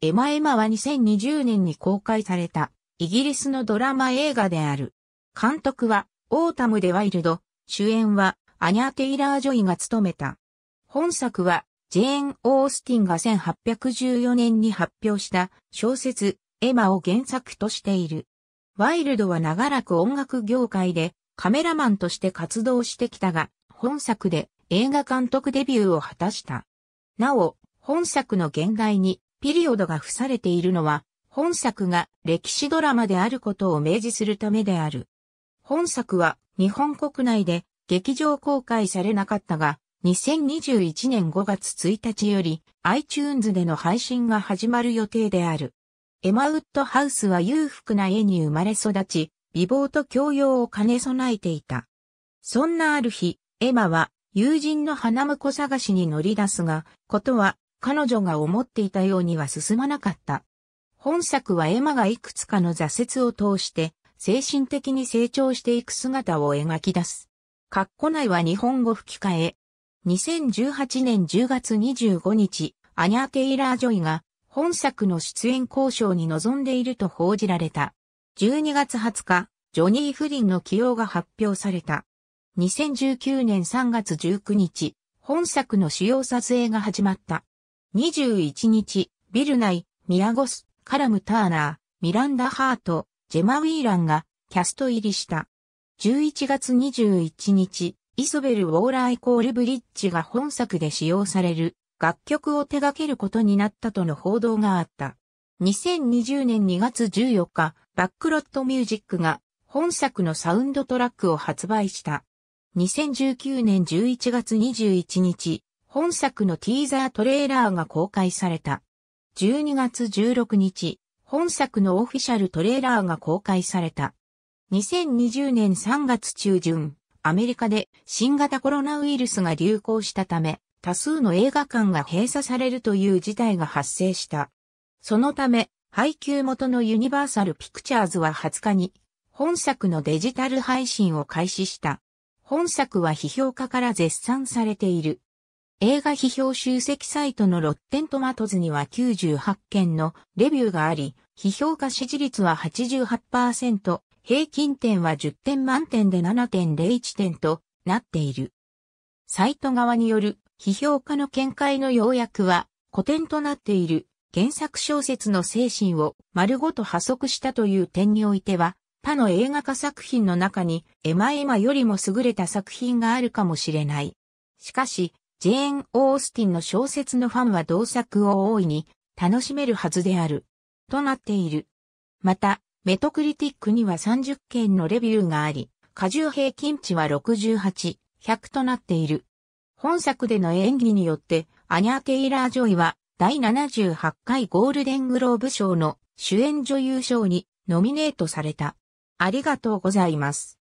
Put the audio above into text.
エマエマは2020年に公開されたイギリスのドラマ映画である。監督はオータム・デ・ワイルド、主演はアニャ・テイラー・ジョイが務めた。本作はジェーン・オースティンが1814年に発表した小説エマを原作としている。ワイルドは長らく音楽業界でカメラマンとして活動してきたが、本作で映画監督デビューを果たした。なお、本作の現代にピリオドが付されているのは、本作が歴史ドラマであることを明示するためである。本作は日本国内で劇場公開されなかったが、2021年5月1日より iTunes での配信が始まる予定である。エマウッドハウスは裕福な家に生まれ育ち、美貌と教養を兼ね備えていた。そんなある日、エマは友人の花婿探しに乗り出すが、ことは彼女が思っていたようには進まなかった。本作はエマがいくつかの挫折を通して、精神的に成長していく姿を描き出す。カッコ内は日本語吹き替え。2018年10月25日、アニャー・テイラー・ジョイが本作の出演交渉に臨んでいると報じられた。12月20日、ジョニー・フリンの起用が発表された。2019年3月19日、本作の主要撮影が始まった。21日、ビルナイ、ミアゴス、カラム・ターナー、ミランダ・ハート、ジェマ・ウィーランがキャスト入りした。11月21日、イソベル・ウォーラーイコール・ブリッジが本作で使用される楽曲を手掛けることになったとの報道があった。2020年2月14日、バックロットミュージックが本作のサウンドトラックを発売した。2019年11月21日、本作のティーザートレーラーが公開された。12月16日、本作のオフィシャルトレーラーが公開された。2020年3月中旬、アメリカで新型コロナウイルスが流行したため、多数の映画館が閉鎖されるという事態が発生した。そのため、配給元のユニバーサル・ピクチャーズは20日に、本作のデジタル配信を開始した。本作は批評家から絶賛されている。映画批評集積サイトのロッテントマトズには98件のレビューがあり、批評家支持率は88%、平均点は10点満点で7.01点となっている。サイト側による批評家の見解の要約は古典となっている原作小説の精神を丸ごと破足したという点においては、他の映画化作品の中にエマエマよりも優れた作品があるかもしれない。しかし、ジェーン・オースティンの小説のファンは同作を大いに楽しめるはずである。となっている。また、メトクリティックには30件のレビューがあり、過重平均値は68、100となっている。本作での演技によって、アニャー・テイラー・ジョイは、第78回ゴールデングローブ賞の主演女優賞にノミネートされた。ありがとうございます。